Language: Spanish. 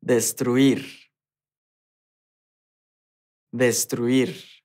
destruir, destruir.